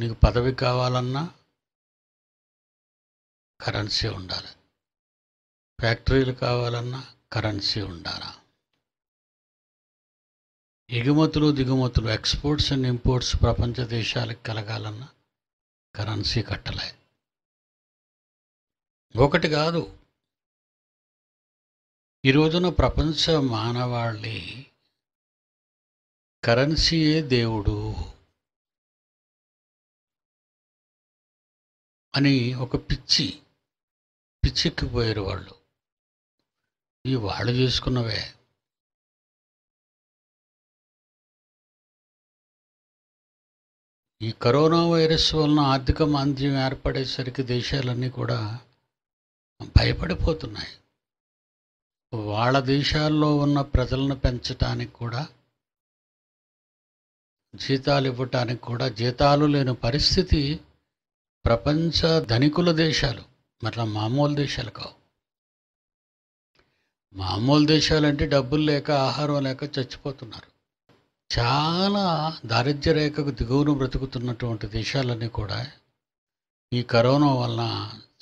నీకు పదవి కావాలన్నా కరెన్సీ ఉండాలి ఫ్యాక్టరీలు కావాలన్నా కరెన్సీ ఉండాలా ఎగుమతులు దిగుమతులు ఎక్స్పోర్ట్స్ అండ్ ఇంపోర్ట్స్ ప్రపంచ దేశాలకు కలగాలన్నా కరెన్సీ కట్టలే ఒకటి కాదు ఈ రోజున ప్రపంచ మానవాళి కరెన్సీయే దేవుడు అని ఒక పిచ్చి పిచ్చెక్కిపోయారు వాళ్ళు ఇవి వాళ్ళు చేసుకున్నవే ఈ కరోనా వైరస్ వలన ఆర్థిక మాంద్యం ఏర్పడేసరికి దేశాలన్నీ కూడా భయపడిపోతున్నాయి వాళ్ళ దేశాల్లో ఉన్న ప్రజలను పెంచటానికి కూడా జీతాలు ఇవ్వటానికి కూడా జీతాలు లేని పరిస్థితి ప్రపంచ ధనికుల దేశాలు మరలా మామూలు దేశాలు కావు మామూలు దేశాలంటే డబ్బులు లేక ఆహారం లేక చచ్చిపోతున్నారు చాలా దారిద్ర్య రేఖకు దిగువను బ్రతుకుతున్నటువంటి దేశాలన్నీ కూడా ఈ కరోనా వలన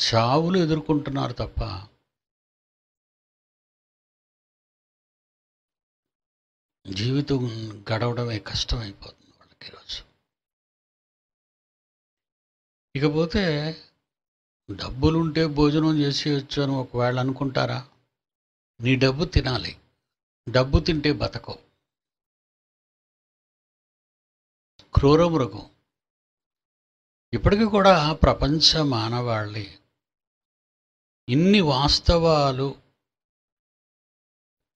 చావులు ఎదుర్కొంటున్నారు తప్ప జీవితం గడవడమే కష్టమైపోతుంది వాళ్ళకి ఈరోజు ఇకపోతే డబ్బులుంటే భోజనం చేసేయచ్చు అని ఒకవేళ అనుకుంటారా నీ డబ్బు తినాలి డబ్బు తింటే బతకవు క్రూర మృగం ఇప్పటికీ కూడా ప్రపంచ మానవాళి ఇన్ని వాస్తవాలు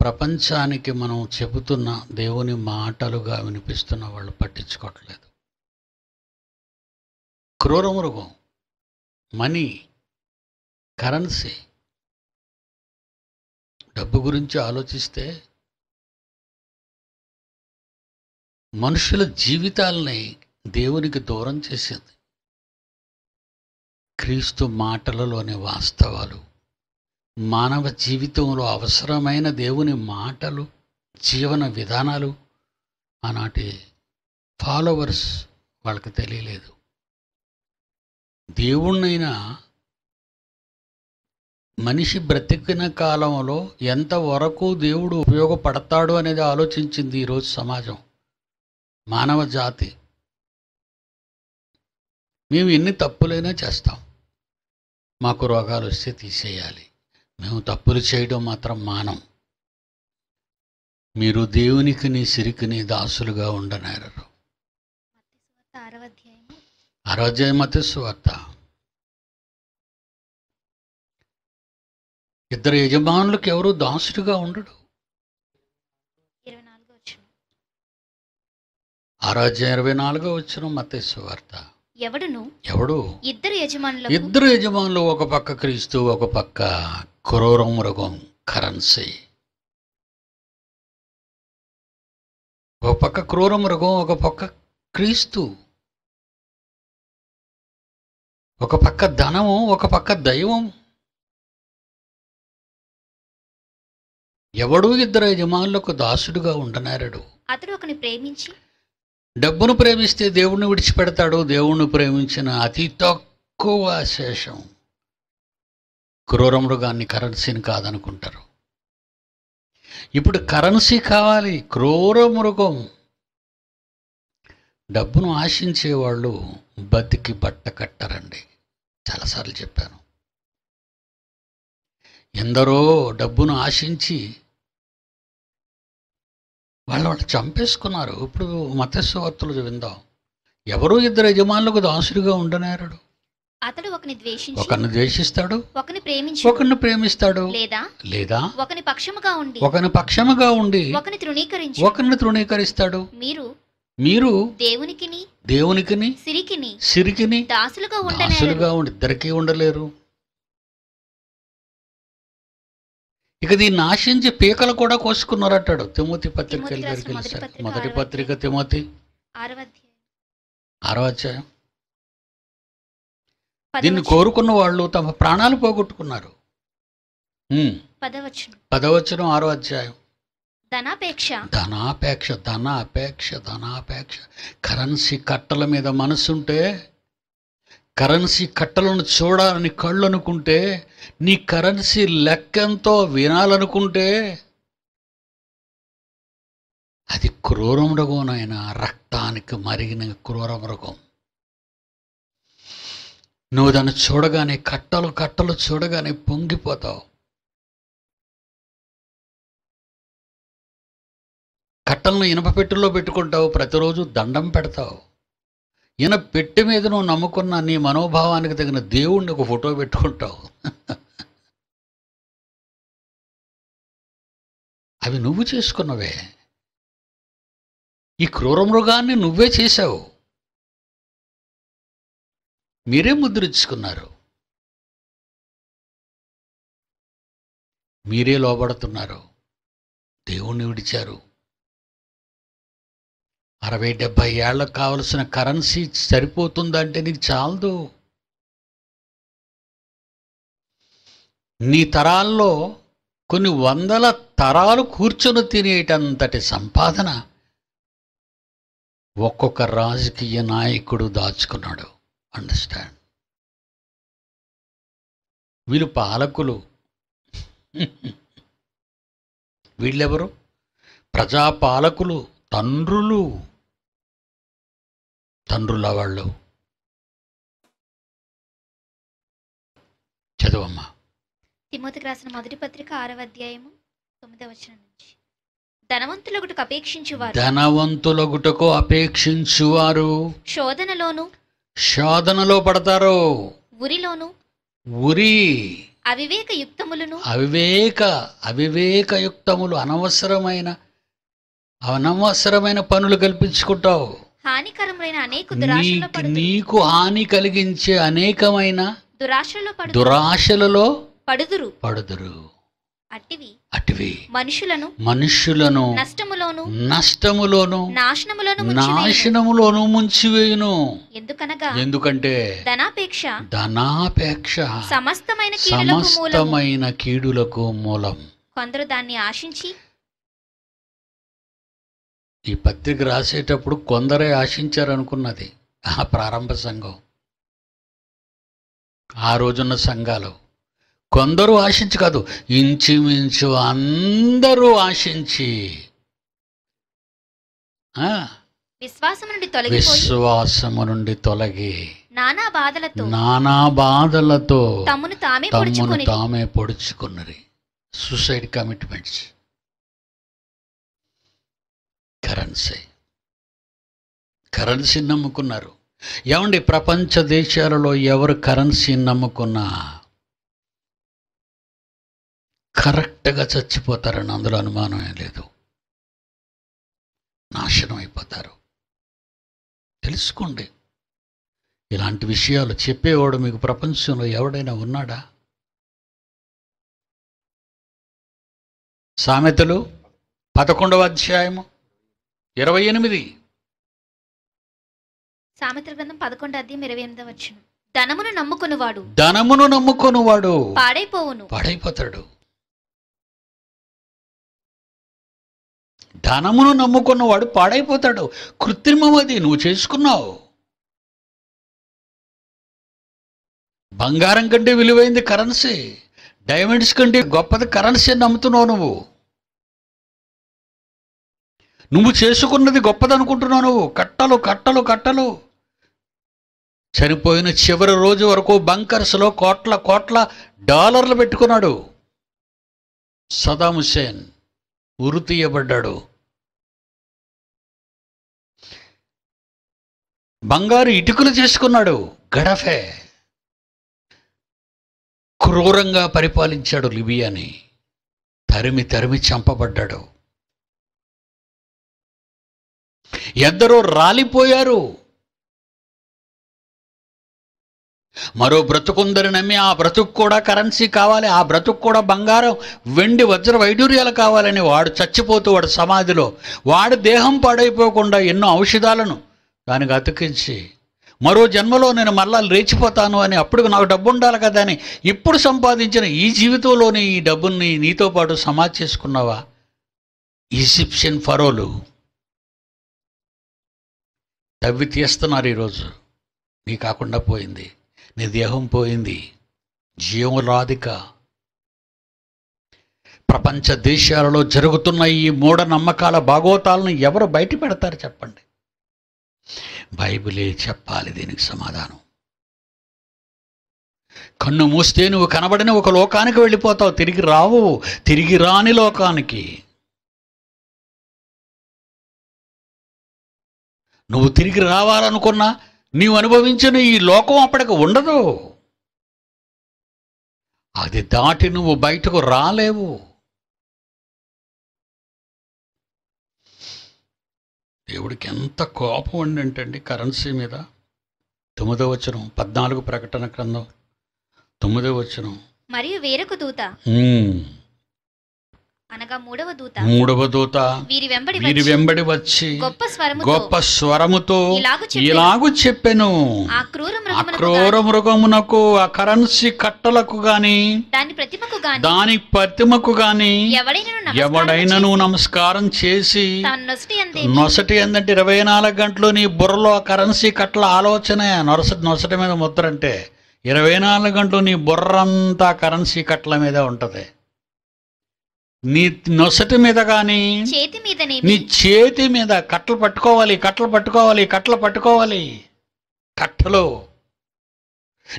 ప్రపంచానికి మనం చెబుతున్న దేవుని మాటలుగా వినిపిస్తున్న వాళ్ళు పట్టించుకోవట్లేదు క్రూరమృగం మనీ కరెన్సీ డబ్బు గురించి ఆలోచిస్తే మనుషుల జీవితాలని దేవునికి దూరం చేసింది క్రీస్తు మాటలలోని వాస్తవాలు మానవ జీవితంలో అవసరమైన దేవుని మాటలు జీవన విధానాలు ఆనాటి ఫాలోవర్స్ వాళ్ళకి తెలియలేదు దేవుణ్ణైనా మనిషి బ్రతికిన కాలంలో ఎంతవరకు దేవుడు ఉపయోగపడతాడు అనేది ఆలోచించింది ఈరోజు సమాజం మానవ జాతి మేము ఎన్ని తప్పులైనా చేస్తాం మాకు రోగాలు వస్తే తీసేయాలి మేము తప్పులు చేయడం మాత్రం మానం మీరు దేవునికి నీ సిరికిని దాసులుగా ఉండనేరరు రాజ్యమతి సువార్త ఇద్దరు యజమానులకు ఎవరు దాసుడుగా ఉండడు ఆరాధ్య ఇరవై నాలుగో వచ్చిన మత వార్త ఎవడును ఎవడు ఇద్దరు యజమానులు ఇద్దరు యజమానులు ఒక పక్క క్రీస్తు ఒక పక్క క్రోరం మృగం కరెన్సీ ఒక పక్క క్రూర మృగం ఒక పక్క క్రీస్తు ఒక పక్క ధనము ఒక పక్క దైవం ఎవడు ఇద్దరు యజమానులకు దాసుడుగా ఉండనారడు అతడు ఒకని ప్రేమించి డబ్బును ప్రేమిస్తే దేవుణ్ణి విడిచిపెడతాడు దేవుణ్ణి ప్రేమించిన అతి తక్కువ శేషం క్రూర మృగాన్ని కరెన్సీని కాదనుకుంటారు ఇప్పుడు కరెన్సీ కావాలి క్రూర మృగం డబ్బును ఆశించే వాళ్ళు బతికి బట్ట కట్టరండి చాలాసార్లు చెప్పాను ఎందరో డబ్బును ఆశించి వాళ్ళు వాళ్ళు చంపేసుకున్నారు ఇప్పుడు మతస్వార్తలు విందాం ఎవరో ఇద్దరు యజమానులకు దాసుడిగా ఉండనేరడు అతడు ఒకని ద్వేషించి ఒకని ద్వేషిస్తాడు ఒకని ప్రేమించి ఒకని ప్రేమిస్తాడు లేదా లేదా ఒకని పక్షముగా ఉండి ఒకని పక్షముగా ఉండి ఒకని తృణీకరించి ఒకని తృణీకరిస్తాడు మీరు మీరు దేవునికిని దేవునికిని సిరికిని సిరికిని దాసులుగా ఉండలేరు ఉండి ఇద్దరికీ ఉండలేరు ఇక దీన్ని ఆశించి పీకలు కూడా కోసుకున్నారంటాడు తిమోతి పత్రిక మొదటి పత్రిక తిమోతి ఆరవాధ్యాయం దీన్ని కోరుకున్న వాళ్ళు తమ ప్రాణాలు పోగొట్టుకున్నారు పదవచనం ఆరో అధ్యాయం ధనాపేక్ష ధనాపేక్ష ధనాపేక్ష ధనాపేక్ష కరెన్సీ కట్టల మీద మనసుంటే కరెన్సీ కట్టలను చూడాలని కళ్ళు అనుకుంటే నీ కరెన్సీ లెక్కంతో వినాలనుకుంటే అది క్రూరమృగంనైన రక్తానికి మరిగిన క్రూరమృగం నువ్వు దాన్ని చూడగానే కట్టలు కట్టలు చూడగానే పొంగిపోతావు కట్టలను ఇనప పెట్టెలో పెట్టుకుంటావు ప్రతిరోజు దండం పెడతావు ఈయన పెట్టె మీద నువ్వు నమ్ముకున్న నీ మనోభావానికి తగిన దేవుణ్ణి ఒక ఫోటో పెట్టుకుంటావు అవి నువ్వు చేసుకున్నవే ఈ క్రూర మృగాన్ని నువ్వే చేశావు మీరే ముద్రించుకున్నారు మీరే లోబడుతున్నారు దేవుణ్ణి విడిచారు అరవై డెబ్భై ఏళ్ళకు కావలసిన కరెన్సీ సరిపోతుందంటే నీకు చాలదు నీ తరాల్లో కొన్ని వందల తరాలు కూర్చొని తినేటంతటి సంపాదన ఒక్కొక్క రాజకీయ నాయకుడు దాచుకున్నాడు అండర్స్టాండ్ వీళ్ళు పాలకులు వీళ్ళెవరు ప్రజాపాలకులు తండ్రులు తండ్రుల వాళ్ళు చదవమ్మా తిమోతికి రాసిన మొదటి పత్రిక ఆరవ అధ్యాయము తొమ్మిదవ నుంచి ధనవంతుల గుటకు అపేక్షించువారు ధనవంతుల గుటకు అపేక్షించువారు శోధనలోను శోధనలో పడతారు ఉరిలోను ఉరి అవివేక యుక్తములను అవివేక అవివేక యుక్తములు అనవసరమైన అనవసరమైన పనులు కల్పించుకుంటావు హానికరమైన అనేక దురాశల్లో నీకు హాని కలిగించే అనేకమైన దురాశల్లో పడుతూ దురాశలలో పడుదురు పడుదురు అట్టివి అటివి మనుషులను మనుష్యులను నష్టములోను నష్టములోను నాశనములోను ముంచివేయును. నాశనములోను ముంచివేయును ఎందుకనగా ఎందుకంటే ధనాపేక్ష ధనాపేక్ష సమస్తమైన సమస్తమైన కీడులకు మూలం కొందరు దాన్ని ఆశించి ఈ పత్రిక రాసేటప్పుడు కొందరే ఆశించారనుకున్నది ఆ ప్రారంభ సంఘం ఆ రోజున్న సంఘాలు కొందరు ఆశించి కాదు ఇంచుమించు అందరూ ఆశించి విశ్వాసము నుండి తొలగి నుండి తొలగి నానా బాధలతో నానా బాధలతో తామే పొడుచుకున్నరి సూసైడ్ కమిట్మెంట్స్ కరెన్సీ కరెన్సీ నమ్ముకున్నారు ఏమండి ప్రపంచ దేశాలలో ఎవరు కరెన్సీ నమ్ముకున్నా కరెక్ట్గా చచ్చిపోతారని అందులో అనుమానం లేదు నాశనం అయిపోతారు తెలుసుకోండి ఇలాంటి విషయాలు చెప్పేవాడు మీకు ప్రపంచంలో ఎవడైనా ఉన్నాడా సామెతలు పదకొండవ అధ్యాయము ఇరవై ఎనిమిది సామెతల గ్రంథం పదకొండు అధ్యాయం ఇరవై ఎనిమిది వచ్చిన ధనమును నమ్ముకొనివాడు ధనమును నమ్ముకొనివాడు పాడైపోవును పాడైపోతాడు ధనమును నమ్ముకున్నవాడు పాడైపోతాడు కృత్రిమం అది నువ్వు చేసుకున్నావు బంగారం కంటే విలువైంది కరెన్సీ డైమండ్స్ కంటే గొప్పది కరెన్సీ నమ్ముతున్నావు నువ్వు నువ్వు చేసుకున్నది గొప్పదనుకుంటున్నావు నువ్వు కట్టలు కట్టలు కట్టలు చనిపోయిన చివరి రోజు వరకు బంకర్స్లో కోట్ల కోట్ల డాలర్లు పెట్టుకున్నాడు సదాం హుసేన్ ఉరి తీయబడ్డాడు బంగారు ఇటుకలు చేసుకున్నాడు గడఫే క్రూరంగా పరిపాలించాడు లిబియాని తరిమి తరిమి చంపబడ్డాడు ఎద్దరూ రాలిపోయారు మరో బ్రతుకుందరు నమ్మి ఆ బ్రతుకు కూడా కరెన్సీ కావాలి ఆ బ్రతుకు కూడా బంగారం వెండి వజ్ర వైడూర్యాలు కావాలని వాడు చచ్చిపోతూ వాడు సమాధిలో వాడి దేహం పాడైపోకుండా ఎన్నో ఔషధాలను దానికి అతికించి మరో జన్మలో నేను మళ్ళా లేచిపోతాను అని అప్పుడు నాకు డబ్బు ఉండాలి కదా అని ఇప్పుడు సంపాదించిన ఈ జీవితంలోని ఈ డబ్బుని నీతో పాటు సమాధి చేసుకున్నావా ఈజిప్షియన్ ఫరోలు తవ్వి తీస్తున్నారు ఈరోజు నీ కాకుండా పోయింది నీ దేహం పోయింది జీవం ప్రపంచ దేశాలలో జరుగుతున్న ఈ మూఢ నమ్మకాల భాగోతాలను ఎవరు బయట పెడతారు చెప్పండి బైబిలే చెప్పాలి దీనికి సమాధానం కన్ను మూస్తే నువ్వు కనబడిన ఒక లోకానికి వెళ్ళిపోతావు తిరిగి రావు తిరిగి రాని లోకానికి నువ్వు తిరిగి రావాలనుకున్నా నీవు అనుభవించిన ఈ లోకం అప్పటికి ఉండదు అది దాటి నువ్వు బయటకు రాలేవు దేవుడికి ఎంత కోపం ఉండంటండి కరెన్సీ మీద తొమ్మిదో వచ్చిన పద్నాలుగు ప్రకటన గ్రంథం తొమ్మిదో వచ్చిన మరియు వేరొక దూత అనగా మూడవ దూత మూడవ దూత వీరి వెంబడి వీరి వెంబడి వచ్చి గొప్ప స్వరము గొప్ప స్వరముతో ఇలాగు చెప్పెను ఆ క్రూర మృగమునకు ఆ కరెన్సీ కట్టలకు గాని దాని ప్రతిమకు గాని దాని ప్రతిమకు గాని ఎవడైనను నమస్కారం చేసి నొసటి ఏంటంటే ఇరవై నాలుగు గంటలు నీ బుర్రలో ఆ కరెన్సీ కట్టల ఆలోచన నొరసటి నొసటి మీద అంటే ఇరవై నాలుగు గంటలు నీ బుర్రంతా కరెన్సీ కట్టల మీద ఉంటది నీ నొసటి మీద కానీ చేతి మీద నీ చేతి మీద కట్టలు పట్టుకోవాలి కట్టలు పట్టుకోవాలి కట్టలు పట్టుకోవాలి కట్టలు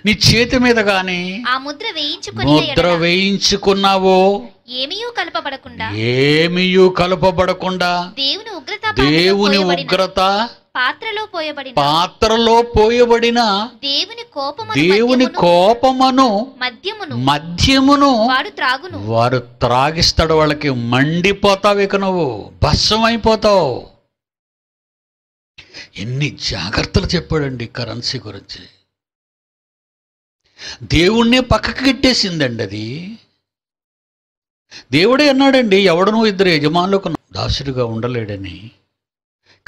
నీ చేతి మీద గాని ఆ ముద్ర వేయించుకుని ముద్ర వేయించుకున్నావో ఏమియూ కలపబడకుండా ఏమియూ కలపబడకుండా దేవుని ఉగ్రత దేవుని ఉగ్రత పాత్రలో పోయబడిన పాత్రలో పోయబడిన దేవుని కోపము దేవుని కోపమును మద్యమును మద్యమును వారు త్రాగును వారు త్రాగిస్తాడు వాళ్ళకి మండిపోతావు ఇక నువ్వు భస్సం అయిపోతావు ఎన్ని జాగ్రత్తలు చెప్పాడండి కరెన్సీ గురించి దేవుణ్ణి పక్కకి గిట్టేసిందండి అది దేవుడే అన్నాడండి ఎవడనూ ఇద్దరు యజమానులకు దాసుడిగా ఉండలేడని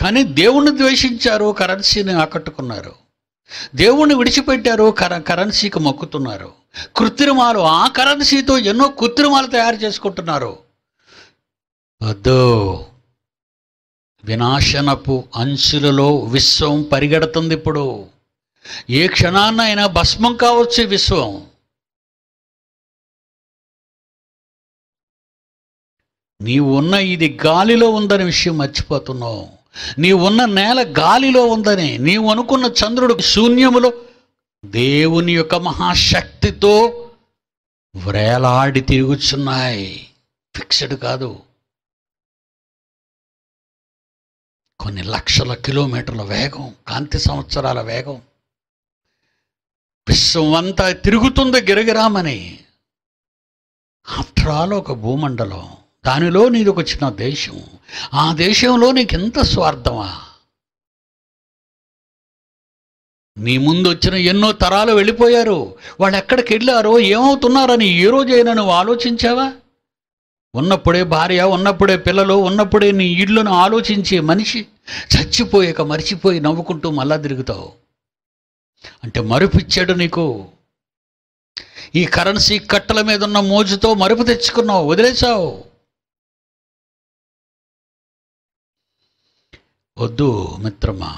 కానీ దేవుణ్ణి ద్వేషించారు కరెన్సీని ఆకట్టుకున్నారు దేవుణ్ణి విడిచిపెట్టారు కర కరెన్సీకి మొక్కుతున్నారు కృత్రిమాలు ఆ కరెన్సీతో ఎన్నో కృత్రిమాలు తయారు చేసుకుంటున్నారు వద్దు వినాశనపు అంచులలో విశ్వం పరిగెడుతుంది ఇప్పుడు ఏ క్షణాన్నైనా భస్మం కావచ్చు విశ్వం నీవు ఉన్న ఇది గాలిలో ఉందనే విషయం మర్చిపోతున్నావు నీవు ఉన్న నేల గాలిలో ఉందని నీవు అనుకున్న చంద్రుడు శూన్యములో దేవుని యొక్క మహాశక్తితో వ్రేలాడి తిరుగుచున్నాయి ఫిక్స్డ్ కాదు కొన్ని లక్షల కిలోమీటర్ల వేగం కాంతి సంవత్సరాల వేగం విశ్వం అంతా తిరుగుతుంది గిరగిరామని ఆఫ్టర్ ఆల్ ఒక భూమండలం దానిలో నీది ఒక చిన్న దేశం ఆ దేశంలో నీకెంత స్వార్థమా నీ ముందు వచ్చిన ఎన్నో తరాలు వెళ్ళిపోయారు వాళ్ళు ఎక్కడికి వెళ్ళారో ఏమవుతున్నారని ఏ రోజైనా నువ్వు ఆలోచించావా ఉన్నప్పుడే భార్య ఉన్నప్పుడే పిల్లలు ఉన్నప్పుడే నీ ఇళ్ళను ఆలోచించే మనిషి చచ్చిపోయాక మర్చిపోయి నవ్వుకుంటూ మళ్ళా తిరుగుతావు అంటే మరుపిచ్చాడు నీకు ఈ కరెన్సీ కట్టల మీద ఉన్న మోజుతో మరుపు తెచ్చుకున్నావు వదిలేసావు వద్దు మిత్రమా